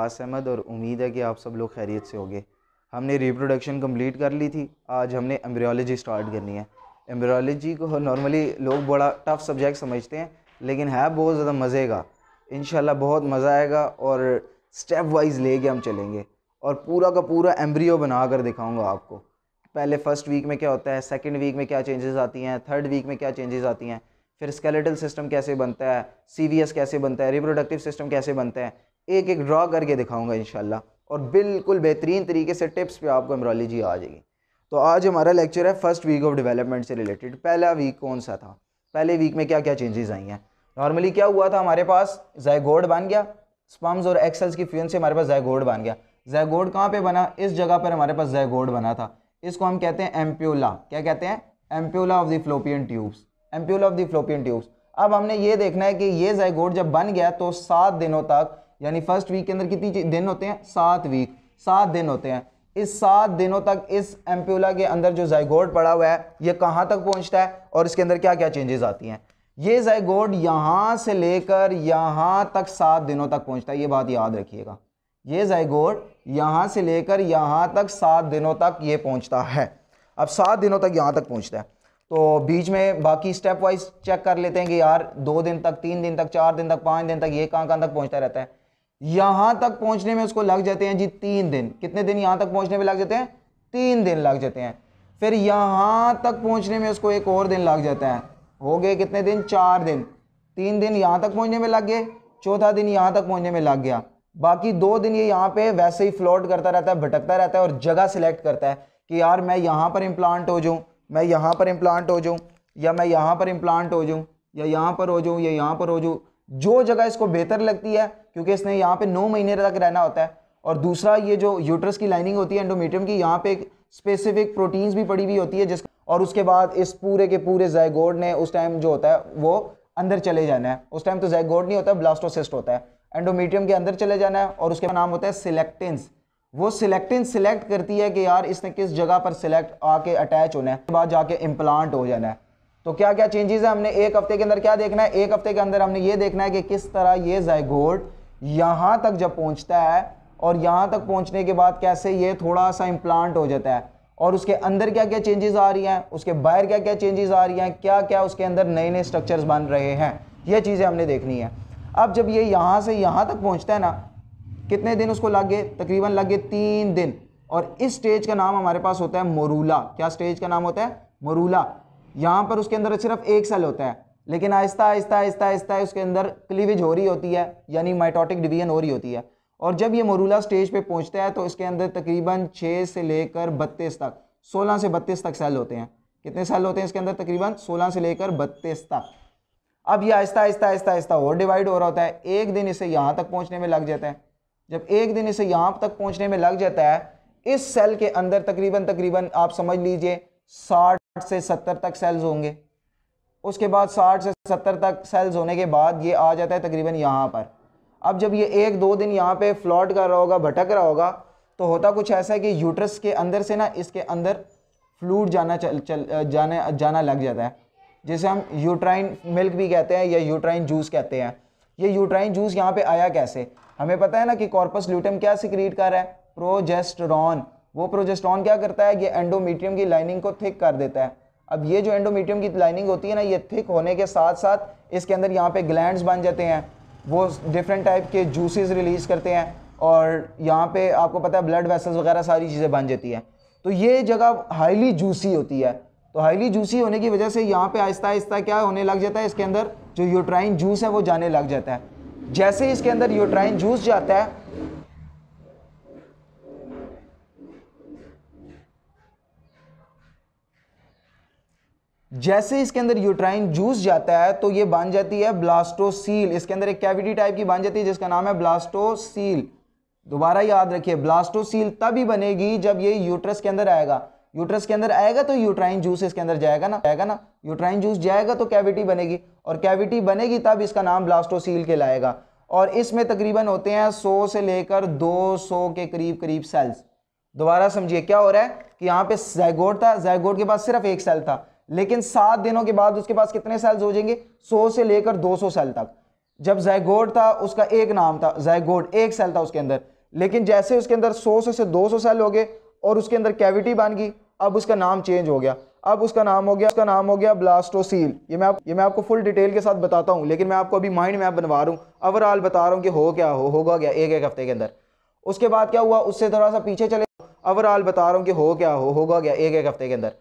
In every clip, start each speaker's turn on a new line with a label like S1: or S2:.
S1: वक़ास अहमद और उम्मीद है कि आप सब लोग खैरियत से होंगे हमने रिप्रोडक्शन कंप्लीट कर ली थी आज हमने एम्ब्रियोलॉजी स्टार्ट करनी है एम्ब्रियोलॉजी को नॉर्मली लोग बड़ा टफ़ सब्जेक्ट समझते हैं लेकिन है बहुत ज़्यादा मज़े का इन बहुत मज़ा आएगा और स्टेप वाइज ले के हम चलेंगे और पूरा का पूरा एम्ब्रियो बना कर दिखाऊँगा आपको पहले फ़र्स्ट वीक में क्या होता है सेकेंड वीक में क्या चेंजेस आती हैं थर्ड वीक में क्या चेंजेस आती हैं फिर स्केलेटल सिस्टम कैसे बनता है सी कैसे बनता है रिप्रोडक्टिव सिस्टम कैसे बनता है एक एक ड्रा करके दिखाऊंगा इन और बिल्कुल बेहतरीन तरीके से टिप्स पे आपको एमरोलॉजी आ जाएगी तो आज हमारा लेक्चर है फर्स्ट वीक ऑफ डेवलपमेंट से रिलेटेड पहला वीक कौन सा था पहले वीक में क्या क्या चेंजेस आई हैं नॉर्मली क्या हुआ था हमारे पास जयगोड बन गया स्पम्स और एक्सल्स की फ्यून से हमारे पास जयगोड बन गया जयगोड कहाँ पर बना इस जगह पर हमारे पास जयगोड बना था इसको हम कहते हैं एम्प्योला क्या कहते हैं ampulla of the fallopian tubes ampulla of the fallopian tubes अब हमने ये देखना है कि ये जयगोड जब बन गया तो सात दिनों तक यानी फर्स्ट वीक के अंदर कितनी दिन होते हैं सात वीक सात दिन होते हैं इस सात दिनों तक इस एम्प्यूला के अंदर जो जयगोड पड़ा हुआ है ये कहाँ तक पहुँचता है और इसके अंदर क्या क्या चेंजेस आती हैं ये जयगोड यहाँ से लेकर यहाँ तक सात दिनों तक पहुँचता है ये बात याद रखिएगा ये जयगोड यहाँ से लेकर यहाँ तक सात दिनों तक ये पहुँचता है अब सात दिनों तक यहाँ तक पहुँचता है तो बीच में बाकी स्टेप वाइज चेक कर लेते हैं कि यार दो दिन तक तीन दिन तक चार दिन तक पाँच दिन तक ये कहाँ कहाँ तक पहुँचता रहता है यहां तक पहुंचने में उसको लग जाते हैं जी तीन दिन कितने दिन यहां तक पहुंचने में लग जाते हैं तीन दिन लग जाते हैं फिर यहां तक पहुंचने में उसको एक और दिन लग जाता है हो गए कितने दिन चार दिन तीन दिन यहाँ तक पहुँचने में लग गए चौथा दिन यहाँ तक पहुँचने में लग गया बाकी दो दिन ये यहाँ पे वैसे ही फ्लोट करता रहता है भटकता रहता है और जगह सिलेक्ट करता है कि यार मैं यहाँ पर इम्प्लांट हो जाऊं मैं यहाँ पर इम्प्लांट हो जाऊँ या मैं यहाँ पर इम्प्लांट हो जाऊँ या यहाँ पर हो जाऊँ या यहाँ पर हो जाऊँ जो जगह इसको बेहतर लगती है क्योंकि इसने यहाँ पे नौ महीने तक रहना होता है और दूसरा ये जो यूट्रस की लाइनिंग होती है एंडोमेट्रियम की यहाँ पे एक स्पेसिफिक प्रोटीन्स भी पड़ी हुई होती है जिस और उसके बाद इस पूरे के पूरे जैगोड ने उस टाइम जो होता है वो अंदर चले जाना है उस टाइम तो जैगोड नहीं होता ब्लास्टोसिस्ट होता है एंडोमीटियम के अंदर चले जाना है और उसके नाम होता है सिलेक्टेंस वो सिलेक्टिन सिलेक्ट करती है कि यार इसने किस जगह पर सिलेक्ट आके अटैच होना है उसके बाद जाके इम्प्लांट हो जाना है तो क्या क्या चेंजेस है हमने एक हफ्ते के अंदर क्या देखना है एक हफ्ते के अंदर हमने ये देखना है कि किस तरह ये जायगोड यहाँ तक जब पहुँचता है और यहाँ तक पहुँचने के बाद कैसे ये थोड़ा सा इम्प्लांट हो जाता है और उसके अंदर क्या क्या चेंजेस आ रही हैं उसके बाहर क्या क्या चेंजेस आ रही हैं क्या क्या उसके अंदर नए नए स्ट्रक्चर्स बन रहे हैं ये चीज़ें हमने देखनी है अब जब ये यहाँ से यहाँ तक पहुँचता है ना कितने दिन उसको लग गए तकरीबन लग गए तीन दिन और इस स्टेज का नाम हमारे पास होता है मोरूला क्या स्टेज का नाम होता है मोरूला यहां पर उसके अंदर सिर्फ एक सेल होता है लेकिन आहिस्ता आहिस्ता आहिस्ता आहिस्ता उसके अंदर क्लीवेज हो रही होती है यानी माइटोटिक डिवीजन हो रही होती है और जब ये मोरूला स्टेज पे पहुंचता है तो इसके अंदर तकरीबन 6 से लेकर बत्तीस तक सोलह से बत्तीस तक सेल होते हैं कितने सेल होते हैं इसके अंदर तकरीबन सोलह से लेकर बत्तीस तक अब ये आहिस्ता आहिस्ता आहिस्ता आहिस्ता और डिवाइड हो रहा होता है एक दिन इसे यहाँ तक पहुँचने में लग जाता है जब एक दिन इसे यहाँ तक पहुँचने में लग जाता है इस सेल के अंदर तकरीबन तकरीबन आप समझ लीजिए साठ साठ से सत्तर तक सेल्स होंगे उसके बाद साठ से सत्तर तक सेल्स होने के बाद ये आ जाता है तकरीबन यहाँ पर अब जब ये एक दो दिन यहाँ पे फ्लॉट कर रहा होगा भटक रहा होगा तो होता कुछ ऐसा है कि यूट्रस के अंदर से ना इसके अंदर फ्लूड जाना चल चल जाने जाना लग जाता है जिसे हम यूट्राइन मिल्क भी कहते हैं या यूट्राइन जूस कहते हैं ये यूट्राइन जूस यहाँ पे आया कैसे हमें पता है ना कि कॉर्पस ल्यूटम क्या सिक्रीट कर रहा है प्रोजेस्टरॉन वो प्रोजेस्टॉन क्या करता है ये एंडोमीट्रियम की लाइनिंग को थिक कर देता है अब ये जो एंडोमीट्रियम की लाइनिंग होती है ना ये थिक होने के साथ साथ इसके अंदर यहाँ पे ग्लैंड्स बन जाते हैं वो डिफरेंट टाइप के जूसेस रिलीज करते हैं और यहाँ पे आपको पता है ब्लड वेसल्स वगैरह सारी चीज़ें बन जाती हैं तो ये जगह हाईली जूसी होती है तो हाईली जूसी होने की वजह से यहाँ पे आहिस्ता आहिस्ता क्या होने लग जाता है इसके अंदर जो यूट्राइन जूस है वो जाने लग जाता है जैसे इसके अंदर यूट्राइन जूस जाता है जैसे इसके अंदर यूट्राइन जूस जाता है तो ये बन जाती है ब्लास्टोसील इसके अंदर एक कैविटी टाइप की बन जाती है जिसका नाम है ब्लास्टोसील दोबारा याद रखिए ब्लास्टोसील तभी बनेगी जब ये यूट्रस के अंदर आएगा यूट्रस के अंदर आएगा तो यूट्राइन जूस इसके अंदर जाएगा ना आएगा ना यूट्राइन जूस जाएगा तो कैविटी बनेगी और कैविटी बनेगी तब इसका नाम ब्लास्टोसील के लाएगा और इसमें तकरीबन होते हैं 100 से लेकर 200 के करीब करीब सेल्स दोबारा समझिए क्या हो रहा है कि यहाँ पे जैगोड था जैगोड के पास सिर्फ एक सेल था लेकिन सात दिनों के बाद उसके पास कितने सेल्स हो जाएंगे सौ से लेकर दो सौ सेल तक जब जयगोड था उसका एक नाम था जयगोड एक सेल था उसके अंदर लेकिन जैसे उसके अंदर सौ से दो सौ सेल हो गए और उसके अंदर कैविटी बन गई अब उसका नाम चेंज हो गया अब उसका नाम हो गया उसका नाम हो गया ब्लास्टोसील ये मैं आप ये मैं आपको फुल डिटेल के साथ बताता हूँ लेकिन मैं आपको अभी माइंड मैप बनवा रहा हूँ ओवरऑल बता रहा हूँ कि हो क्या हो होगा क्या एक एक हफ्ते के अंदर उसके बाद क्या हुआ उससे थोड़ा सा पीछे चले ओवरऑल बता रहा हूँ कि हो क्या हो होगा क्या एक एक हफ्ते के अंदर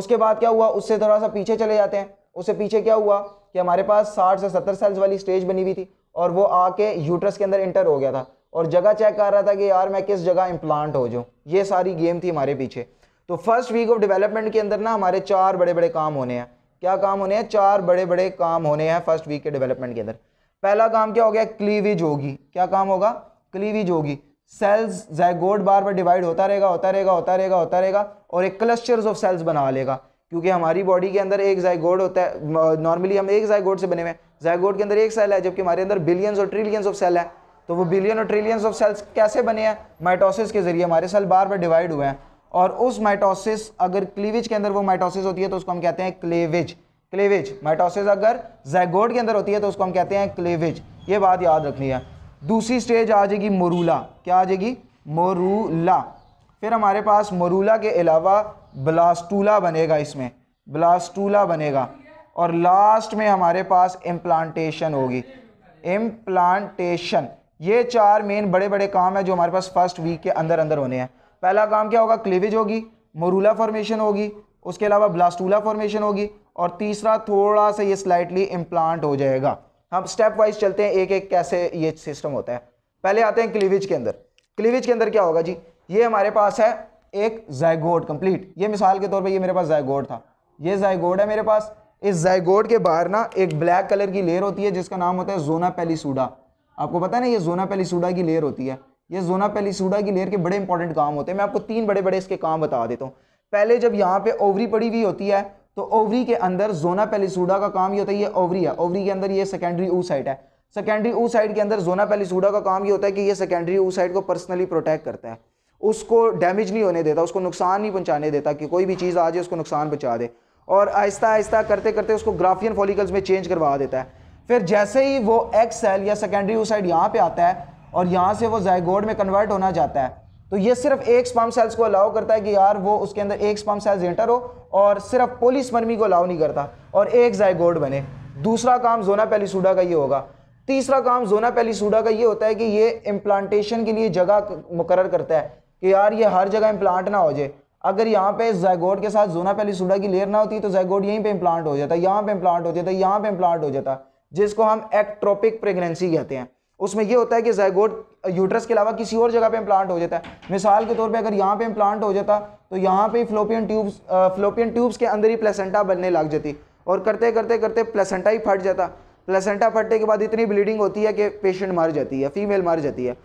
S1: उसके बाद क्या हुआ उससे थोड़ा सा पीछे चले जाते हैं उससे पीछे क्या हुआ कि हमारे पास साठ से सत्तर सेल्स वाली स्टेज बनी हुई थी और वो आके यूट्रस के अंदर इंटर हो गया था और जगह चेक कर रहा था कि यार मैं किस जगह इम्प्लांट हो जाऊँ ये सारी गेम थी हमारे पीछे तो फर्स्ट वीक ऑफ डेवलपमेंट के अंदर ना हमारे चार बड़े बड़े काम होने हैं क्या काम होने हैं चार बड़े बड़े काम होने हैं फर्स्ट वीक के डेवलपमेंट के अंदर पहला काम क्या हो गया क्लीविज होगी क्या काम होगा क्लीविज होगी सेल्स जैगोड बार बार डिवाइड होता रहेगा होता रहेगा होता रहेगा होता रहेगा और एक क्लस्टर्स ऑफ सेल्स बना लेगा क्योंकि हमारी बॉडी के अंदर एक जैगोड होता है नॉर्मली हम एक जैगोड से बने हुए हैं के अंदर एक सेल है जबकि हमारे अंदर बिलियंस और ट्रिलियंस ऑफ सेल है तो वो बिलियन और ट्रिलियंस ऑफ सेल्स कैसे बने हैं माइटोसिस के जरिए हमारे सेल बार बार डिवाइड हुए हैं और उस माइटोसिस अगर क्लीवेज के अंदर वो माइटोसिस होती है तो उसको हम कहते हैं क्लेवेज क्लेवेज माइटोसिस अगर जैगोड के अंदर होती है तो उसको हम कहते हैं क्लेवेज ये बात याद रखनी है दूसरी स्टेज आ जाएगी मोरूला क्या आ जाएगी मोरूला फिर हमारे पास मोरूला के अलावा ब्लास्टूला बनेगा इसमें ब्लास्टूला बनेगा और लास्ट में हमारे पास इम्प्लांटेशन होगी इम्प्लांटेशन ये चार मेन बड़े बड़े काम हैं जो हमारे पास फर्स्ट वीक के अंदर अंदर होने हैं पहला काम क्या होगा क्लिविज होगी मोरूला फॉर्मेशन होगी उसके अलावा ब्लास्टूला फॉर्मेशन होगी और तीसरा थोड़ा सा ये स्लाइटली इम्प्लांट हो जाएगा हम स्टेप वाइज चलते हैं एक एक कैसे ये सिस्टम होता है पहले आते हैं क्लीवेज के अंदर क्लीवेज के अंदर क्या होगा जी ये हमारे पास है एक जायगोड कंप्लीट ये मिसाल के तौर पे ये मेरे पास जायगोड था ये जायगोड है मेरे पास इस जायगोड के बाहर ना एक ब्लैक कलर की लेयर होती है जिसका नाम होता है जोना पेलीसूडा आपको पता है ना ये जोना पेलीसूडा की लेयर होती है ये जोना पेलीसूडा की लेयर के बड़े इंपॉर्टेंट काम होते हैं मैं आपको तीन बड़े बड़े इसके काम बता देता हूँ पहले जब यहाँ पे ओवरी पड़ी हुई होती है तो ओवरी के अंदर जोना पेलिसूडा का काम ये होता है ये ओवरी है ओवरी के अंदर ये सेकेंडरी ऊ साइड है सेकेंडरी ऊ साइड के अंदर जोना पेलिसूडा का काम ये होता है कि ये सेकेंडरी ऊ साइड को पर्सनली प्रोटेक्ट करता है उसको डैमेज नहीं होने देता उसको नुकसान नहीं पहुंचाने देता कि कोई भी चीज़ आ जाए उसको नुकसान पहुंचा दे और आहिस्ता आहिस्ता करते करते उसको ग्राफियन फॉलिकल्स में चेंज करवा देता है फिर जैसे ही वो एक्स सेल या सेकेंडरी ऊ साइड यहाँ पे आता है और यहाँ से वो जायगोड में कन्वर्ट होना जाता है तो ये सिर्फ एक स्पम सेल्स को अलाउ करता है कि यार वो उसके अंदर एक स्पम सेल्स एंटर हो और सिर्फ पोलिस्पर्मी को अलाउ नहीं करता और एक जायगोड बने दूसरा काम जोना पेलिसूडा का ये होगा तीसरा काम जोना पेलिसूडा का ये होता है कि ये इम्प्लांटेशन के लिए जगह मुकर करता है कि यार ये हर जगह इम्प्लांट ना हो जाए अगर यहाँ पे जयगोड के साथ जोना पेलीसूडा की लेयर ना होती तो जयगोड यहीं पर इम्प्लांट हो जाता यहाँ पे इम्प्लांट हो जाता यहाँ पे इम्प्लांट हो जाता जिसको हम एक्ट्रोपिक प्रेगनेंसी कहते हैं उसमें यह होता है कि जयगोट यूट्रस के अलावा किसी और जगह पर इम्प्लांट हो जाता है मिसाल के तौर पर अगर यहाँ पर इम्प्लांट हो जाता तो यहाँ पर फ्लोपियन ट्यूब्स फ्लोपियन ट्यूब्स के अंदर ही प्लेसेंटा बनने लग जाती और करते करते करते प्लेसेंटा ही फट जाता प्लेसेंटा फटने के बाद इतनी ब्लीडिंग होती है कि पेशेंट मर जाती है फीमेल मर जाती है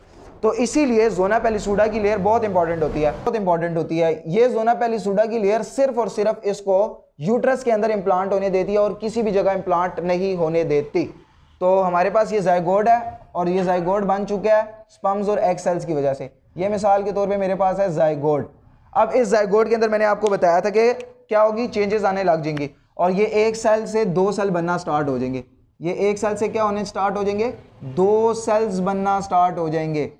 S1: तो इसीलिए जोना पेलिसूडा की लेयर बहुत इंपॉर्टेंट होती है बहुत इंपॉर्टेंट होती है ये जोना पेलिसूडा की लेयर सिर्फ और सिर्फ इसको यूट्रस के अंदर इम्प्लांट होने देती है और किसी भी जगह इम्प्लांट नहीं होने देती तो हमारे पास ये जयगोड है और ये जयगोड बन चुका है स्पम्स और एग सेल्स की वजह से ये मिसाल के तौर पे मेरे पास है जयगोड अब इस जयगोड के अंदर मैंने आपको बताया था कि क्या होगी चेंजेस आने लग जाएंगे और ये एक सेल से दो सेल बनना स्टार्ट हो जाएंगे ये एक सेल से क्या होने स्टार्ट हो जाएंगे दो सेल्स बनना स्टार्ट हो जाएंगे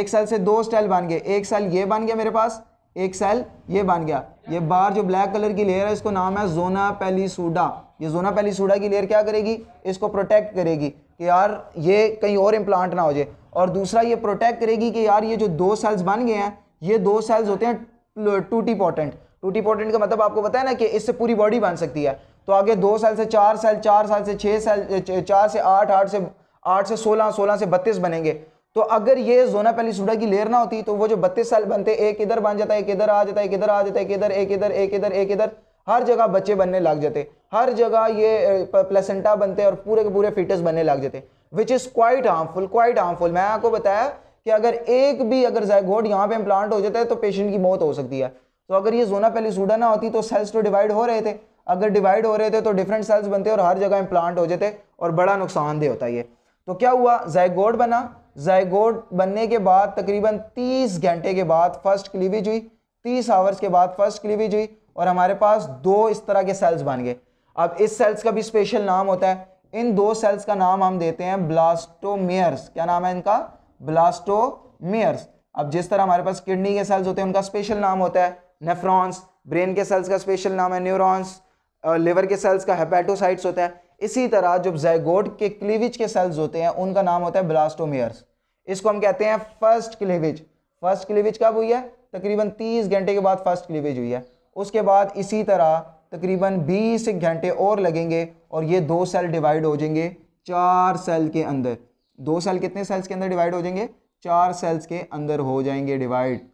S1: एक सेल से दो सेल बन गए एक सेल ये बन गया मेरे पास एक सेल ये बन गया ये बाहर जो ब्लैक कलर की लेयर है इसको नाम है जोना पेलीसूडा ये जोना पेलीसूडा की लेयर क्या करेगी इसको प्रोटेक्ट करेगी कि यार ये कहीं और इम्प्लांट ना हो जाए और दूसरा ये प्रोटेक्ट करेगी कि यार ये जो दो सेल्स बन गए हैं ये दो सेल्स होते हैं टूटी पोटेंट टूटी पोटेंट का मतलब आपको पता है ना कि इससे पूरी बॉडी बन सकती है तो आगे दो सेल से चार सेल चार साल से छः सेल चार से आठ आठ से आठ से सोलह सोलह से बत्तीस बनेंगे तो अगर ये जोना पेलिसुडा की लेयर ना होती तो वो जो बत्तीस साल बनते एक इधर बन जाता है एक इधर आ जाता है एक इधर आ जाता है एक इधर एक इधर एक इधर एक इधर हर जगह बच्चे बनने लग जाते हर जगह ये प्लेसेंटा बनते और पूरे के पूरे फिटस बनने लग जाते which is quite harmful quite harmful मैं आपको बताया कि अगर एक भी अगर जायगोड यहाँ पे इम्प्लांट हो जाता है तो पेशेंट की मौत हो सकती है तो अगर ये जोना सूडा ना होती तो सेल्स तो डिवाइड हो रहे थे अगर डिवाइड हो रहे थे तो डिफरेंट सेल्स बनते और हर जगह इम्प्लांट हो जाते और बड़ा नुकसानदेह होता ये तो क्या हुआ जयगोड बना जयगोड बनने के बाद तकरीबन 30 घंटे के बाद फर्स्ट क्लीवेज हुई 30 आवर्स के बाद फर्स्ट क्लीवेज हुई और हमारे पास दो इस तरह के सेल्स बन गए अब इस सेल्स का भी स्पेशल नाम होता है इन दो सेल्स का नाम हम देते हैं ब्लास्टोमेयर्स क्या नाम है इनका ब्लास्टोमेयर्स अब जिस तरह हमारे पास किडनी के सेल्स होते हैं उनका स्पेशल नाम होता है नेफ्रॉन्स ब्रेन के सेल्स का स्पेशल नाम है न्यूरॉन्स लिवर के सेल्स का हेपेटोसाइट्स होता है इसी तरह जब जैगोड के क्लीविज के सेल्स होते हैं उनका नाम होता है ब्लास्टोमियर्स इसको हम कहते हैं फर्स्ट क्लीविज फर्स्ट क्लीविज कब हुई है तकरीबन 30 घंटे के बाद फर्स्ट क्लीविज हुई है उसके बाद इसी तरह तकरीबन 20 घंटे और लगेंगे और ये दो सेल डिवाइड हो जाएंगे चार सेल के अंदर दो सेल कितने सेल्स के अंदर डिवाइड हो जाएंगे चार सेल्स के अंदर हो जाएंगे डिवाइड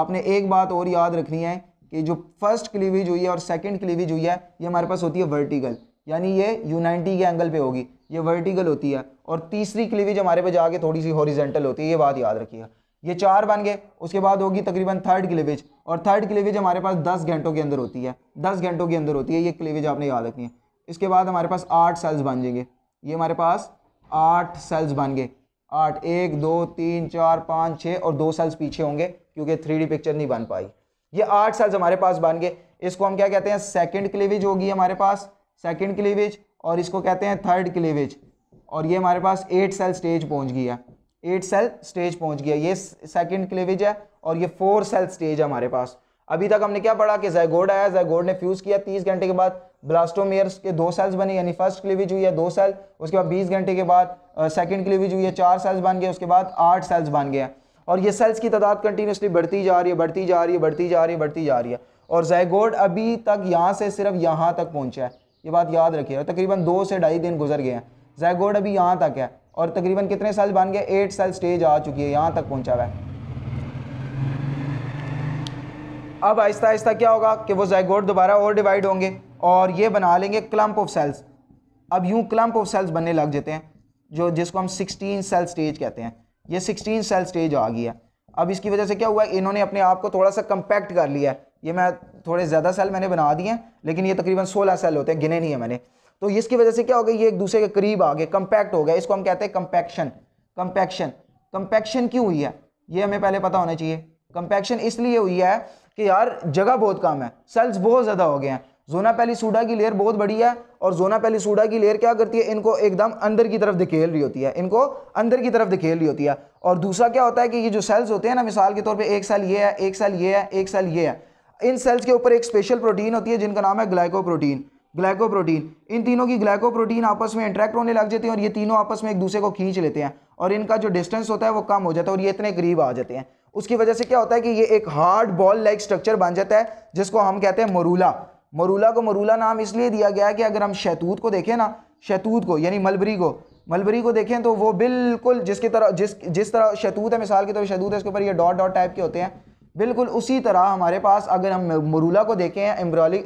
S1: आपने एक बात और याद रखनी है कि जो फर्स्ट क्लीविज हुई है और सेकंड क्लीविज हुई है ये हमारे पास होती है वर्टिकल यानी ये नाइनटी के एंगल पे होगी ये वर्टिकल होती है और तीसरी क्लीवेज हमारे पे जाके थोड़ी सी हॉरिजेंटल होती है ये बात याद रखिएगा ये चार बन गए उसके बाद होगी तकरीबन थर्ड क्लीवेज और थर्ड क्लीवेज हमारे पास दस घंटों के अंदर होती है दस घंटों के अंदर होती है ये क्लीवेज आपने याद रखनी है इसके बाद हमारे पास आठ सेल्स बन जाएंगे ये हमारे पास आठ सेल्स बन गए आठ एक दो तीन चार पाँच छः और दो सेल्स पीछे होंगे क्योंकि थ्री पिक्चर नहीं बन पाई ये आठ सेल्स हमारे पास बन गए इसको हम क्या कहते हैं सेकेंड क्लीवेज होगी हमारे पास सेकेंड क्लीवेज और इसको कहते हैं थर्ड क्लीवेज और ये हमारे पास एट सेल स्टेज पहुंच गया एट सेल स्टेज पहुंच गया ये सेकेंड क्लीवेज है और ये फोर सेल स्टेज है हमारे पास अभी तक हमने क्या पढ़ा कि जयगोड आया जयगोड ने फ्यूज़ किया तीस घंटे के बाद ब्लास्टोमेयर्स के दो सेल्स बने यानी फर्स्ट क्लीवेज हुई है दो सेल उसके बाद बीस घंटे के बाद सेकेंड क्लीवेज हुई है चार सेल्स बन गए उसके बाद आठ सेल्स बन गया और ये सेल्स की तादाद कंटिन्यूसली बढ़ती जा रही है बढ़ती जा रही है बढ़ती जा रही है बढ़ती जा रही है और जयगोड अभी तक यहाँ से सिर्फ यहाँ तक पहुँचा है ये बात याद रखिए और तकरीबन दो से ढाई दिन गुजर गए हैं जैगोड अभी यहाँ तक है और तकरीबन कितने साल बन गए एट साल स्टेज आ चुकी है यहाँ तक पहुँचा हुआ है अब आहिस्ता आहिस्ता क्या होगा कि वो जैगोड दोबारा और डिवाइड होंगे और ये बना लेंगे क्लम्प ऑफ सेल्स अब यूँ क्लम्प ऑफ सेल्स बनने लग जाते हैं जो जिसको हम सिक्सटीन सेल स्टेज कहते हैं ये सिक्सटीन सेल स्टेज आ गई है अब इसकी वजह से क्या हुआ इन्होंने अपने आप को थोड़ा सा कंपैक्ट कर लिया है ये मैं थोड़े ज़्यादा सेल मैंने बना दिए हैं लेकिन ये तकरीबन सोलह सेल होते हैं गिने नहीं है मैंने तो इसकी वजह से क्या हो गया ये एक दूसरे के करीब आ गए कंपैक्ट हो गया इसको हम कहते हैं कंपैक्शन कंपैक्शन कंपैक्शन क्यों हुई है ये हमें पहले पता होना चाहिए कंपैक्शन इसलिए हुई है कि यार जगह बहुत कम है सेल्स बहुत ज़्यादा हो गए हैं जोना सूडा की लेयर बहुत बड़ी है और जोना सूडा की लेयर क्या करती है इनको एकदम अंदर की तरफ धकेल रही होती है इनको अंदर की तरफ धकेल रही होती है और दूसरा क्या होता है कि ये जो सेल्स होते हैं ना मिसाल के तौर पे एक सेल ये है एक सेल ये है एक सेल ये है इन सेल्स के ऊपर एक स्पेशल प्रोटीन होती है जिनका नाम है ग्लाइकोप्रोटीन ग्लाइकोप्रोटीन इन तीनों की ग्लाइकोप्रोटीन आपस में इंट्रैक्ट होने लग जाती है और ये तीनों आपस में एक दूसरे को खींच लेते हैं और इनका जो डिस्टेंस होता है वो कम हो जाता है और ये इतने करीब आ जाते हैं उसकी वजह से क्या होता है कि ये एक हार्ड बॉल लाइक स्ट्रक्चर बन जाता है जिसको हम कहते हैं मरूला मरूला को मरूला नाम इसलिए दिया गया है कि अगर हम शैतूत को देखें ना शैतूत को यानी मलबरी को मलबरी को देखें तो वो बिल्कुल जिसकी तरह जिस जिस तरह शैतूत है मिसाल के तौर पर शैतूत है उसके ऊपर ये डॉट डॉट टाइप के होते हैं बिल्कुल उसी तरह हमारे पास अगर हम मरूला को देखें एम्ब्रोली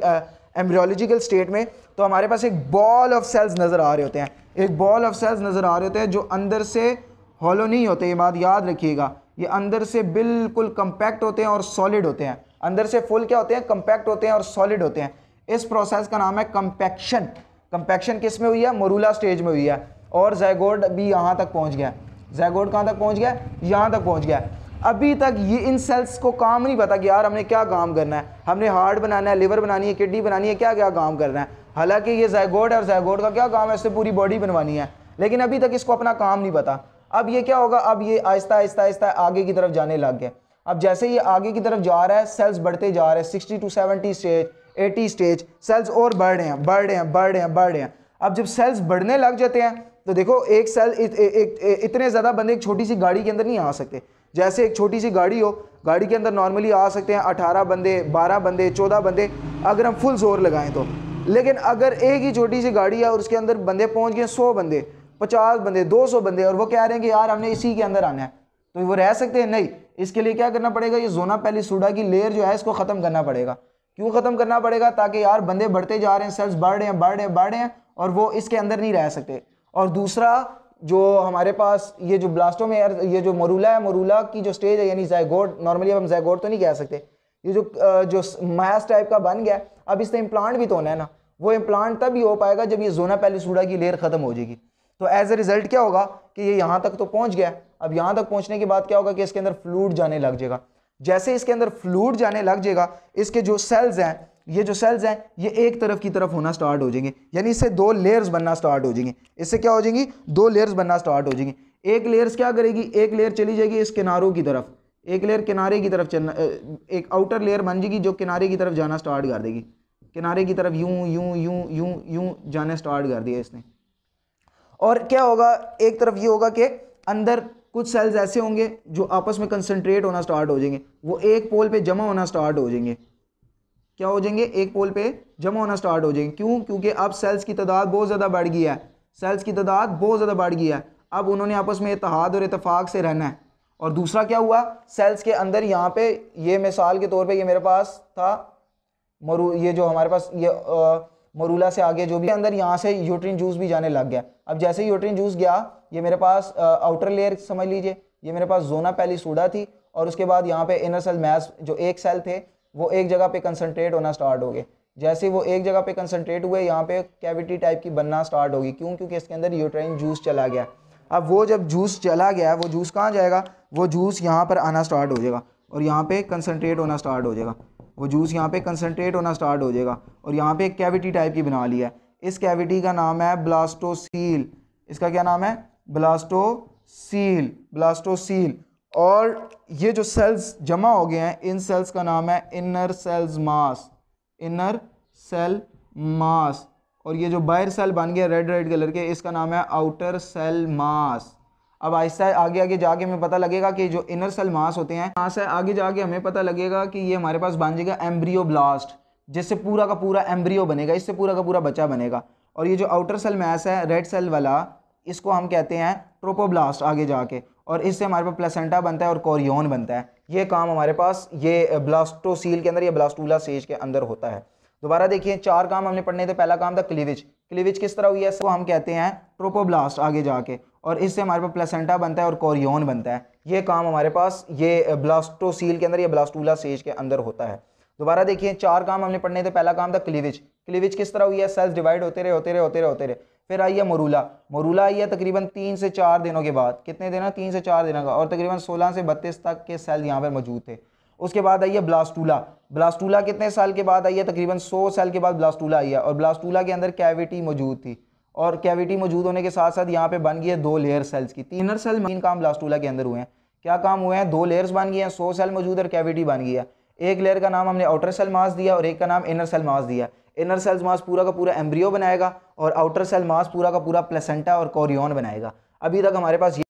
S1: एम्ब्रियोलॉजिकल स्टेट में तो हमारे पास एक बॉल ऑफ सेल्स नज़र आ रहे होते हैं एक बॉल ऑफ सेल्स नज़र आ रहे होते हैं जो अंदर से हॉलो नहीं होते ये बात याद रखिएगा ये अंदर से बिल्कुल कंपैक्ट होते हैं और सॉलिड होते हैं अंदर से फुल क्या होते हैं कंपैक्ट होते हैं और सॉलिड होते हैं इस प्रोसेस का नाम है कंपैक्शन कंपैक्शन किस में हुई है मरूला स्टेज में हुई है और जैगोड भी यहाँ तक पहुँच गया जैगोड कहाँ तक पहुँच गया यहाँ तक पहुँच गया अभी तक ये इन सेल्स को काम नहीं पता कि यार हमने क्या काम करना है हमने हार्ट बनाना है लिवर बनानी है किडनी बनानी है क्या क्या काम करना है हालांकि ये जैगोड है और जैगोड का क्या काम है इससे पूरी बॉडी बनवानी है लेकिन अभी तक इसको अपना काम नहीं पता अब ये क्या होगा अब ये आहिस्ता आहिस्ता आहिस्ता आगे की तरफ जाने लग गया अब जैसे ये आगे की तरफ जा रहा है सेल्स बढ़ते जा रहे हैं sixty to seventy stage eighty stage cells और बढ़ रहे हैं बढ़ रहे हैं बढ़ रहे हैं बढ़ रहे हैं अब जब सेल्स बढ़ने लग जाते हैं तो देखो एक सेल इत, इत, इत, इतने ज़्यादा बंदे एक छोटी सी गाड़ी के अंदर नहीं आ सकते जैसे एक छोटी सी गाड़ी हो गाड़ी के अंदर नॉर्मली आ सकते हैं अठारह बंदे बारह बंदे चौदह बंदे अगर हम फुल जोर लगाएं तो लेकिन अगर एक ही छोटी सी गाड़ी है और उसके अंदर बंदे पहुंच गए सौ बंदे पचास बंदे दो सौ बंदे और वो कह रहे हैं कि यार हमने इसी के अंदर आना है तो वो रह सकते हैं नहीं इसके लिए क्या करना पड़ेगा ये जोना पहली सूडा की लेयर जो है इसको ख़त्म करना पड़ेगा क्यों ख़त्म करना पड़ेगा ताकि यार बंदे बढ़ते जा रहे हैं सेल्स बढ़ रहे हैं बढ़ रहे हैं बढ़ रहे हैं और वो इसके अंदर नहीं रह सकते और दूसरा जो हमारे पास ये जो ब्लास्टो में ये जो मरूला है मरूला की जो स्टेज है यानी जैगोड नॉर्मली हम जयगोड तो नहीं कह सकते ये जो जो मायास टाइप का बन गया अब इससे इम्प्लांट भी तो होना है ना वो इम्प्लांट ही हो पाएगा जब ये जोना पेलिसूडा की लेयर ख़त्म हो जाएगी तो एज ए रिज़ल्ट क्या होगा कि ये यहाँ तक तो पहुँच गया अब यहाँ तक पहुँचने के बाद क्या होगा कि इसके अंदर फ्लूड जाने लग जाएगा जैसे इसके अंदर फ्लूड जाने लग जाएगा इसके जो सेल्स हैं ये जो सेल्स हैं ये एक तरफ की तरफ होना स्टार्ट हो जाएंगे यानी इससे दो लेयर्स बनना स्टार्ट हो जाएंगे इससे क्या हो जाएंगी दो लेयर्स बनना स्टार्ट हो जाएंगे एक लेयर्स क्या करेगी एक लेयर चली जाएगी इस किनारों की तरफ एक लेयर किनारे की तरफ चलना एक आउटर लेयर बन जाएगी जो किनारे की तरफ जाना स्टार्ट कर देगी किनारे की तरफ यूं यूं यूं यूं यूं जाना स्टार्ट कर दिया इसने और क्या होगा एक तरफ ये होगा कि अंदर कुछ सेल्स ऐसे होंगे जो आपस में कंसनट्रेट होना स्टार्ट हो जाएंगे वो एक पोल पे जमा होना स्टार्ट हो जाएंगे क्या हो जाएंगे एक पोल पे जमा होना स्टार्ट हो जाएंगे क्यों क्योंकि अब सेल्स की तादाद बहुत ज़्यादा बढ़ गई है सेल्स की तादाद बहुत ज़्यादा बढ़ गई है अब उन्होंने आपस में इतिहाद और इतफाक़ से रहना है और दूसरा क्या हुआ सेल्स के अंदर यहाँ पे ये मिसाल के तौर पे ये मेरे पास था मरू ये जो हमारे पास ये मरूला से आगे जो भी अंदर यहाँ से यूट्रीन जूस भी जाने लग गया अब जैसे ही यूट्रीन जूस गया ये मेरे पास आउटर लेयर समझ लीजिए ये मेरे पास जोना पहली सूडा थी और उसके बाद यहाँ पे इनर सेल मैस जो एक सेल थे वो एक जगह पे कंसनट्रेट होना स्टार्ट हो गए जैसे वो एक जगह पे कंसनट्रेट हुए यहाँ पे कैविटी टाइप की बनना स्टार्ट होगी क्यों क्योंकि इसके अंदर यूट्राइन जूस चला गया अब वो जब जूस चला गया वो जूस कहाँ जाएगा वो जूस यहाँ पर आना स्टार्ट हो जाएगा और यहाँ पे कंसनट्रेट होना स्टार्ट हो जाएगा वो जूस यहाँ पे कंसनट्रेट होना स्टार्ट हो जाएगा और यहाँ पे एक कैविटी टाइप की बना लिया है इस कैविटी का नाम है ब्लास्टोसील इसका क्या नाम है ब्लास्टोसील ब्लास्टोसील और ये जो सेल्स जमा हो गए हैं इन सेल्स का नाम है inner cells mass inner cell mass और ये जो बाहर सेल बन गया रेड रेड कलर के इसका नाम है आउटर सेल मास अब आहिस्ता आगे आगे जाके हमें पता लगेगा कि जो इनर सेल मास होते हैं यहाँ से आगे जाके हमें पता लगेगा कि ये हमारे पास बन जाएगा एम्ब्रियो ब्लास्ट जिससे पूरा का पूरा एम्ब्रियो बनेगा इससे पूरा का पूरा बच्चा बनेगा और ये जो आउटर सेल मास है रेड सेल वाला इसको हम कहते हैं ट्रोपोब्लास्ट आगे जाके और इससे हमारे पास प्लेसेंटा बनता है और कोरियोन बनता है ये काम हमारे पास ये ब्लास्टोसील के अंदर या ब्लास्टूला सेज के अंदर होता है दोबारा देखिए चार काम हमने पढ़ने थे पहला काम था क्लीविज क्लीविज किस तरह हुई है इसको हम कहते हैं ट्रोपोब्लास्ट आगे जाके और इससे हमारे पास प्लेसेंटा बनता है और कोरियोन बनता है ये काम हमारे पास ये ब्लास्टोसील के अंदर या ब्लास्टूला सेज के अंदर होता है दोबारा देखिए चार काम हमने पढ़ने थे पहला काम था क्लीविज क्लीविज किस तरह हुई है सेल्स डिवाइड होते रहे होते रहे होते रहे होते रहे फिर आई है मरूला मरूला आई है तकरीबन तीन से चार दिनों के बाद कितने दिन तीन से चार दिनों का और तकरीबन सोलह से बत्तीस तक के सेल यहाँ पर मौजूद थे उसके बाद आई है ब्लास्टूला ब्लास्टूला कितने साल के बाद आई है तकरीबन सौ साल के बाद ब्लास्टूला आई है और ब्लास्टूला के अंदर कैविटी मौजूद थी और कैविटी मौजूद होने के साथ साथ यहाँ पे बन गई है दो लेयर सेल्स की तीन सेल तीन काम ब्लास्टूला के अंदर हुए हैं क्या काम हुए हैं दो लेयर्स बन गए हैं सौ सेल मौजूद और कैविटी बन गई है एक लेयर का नाम हमने आउटर सेल मास दिया और एक का नाम इनर सेल मास दिया इनर सेल्स मास पूरा का पूरा एम्ब्रियो बनाएगा और आउटर सेल मास पूरा का पूरा प्लेसेंटा और कोरियोन बनाएगा अभी तक हमारे पास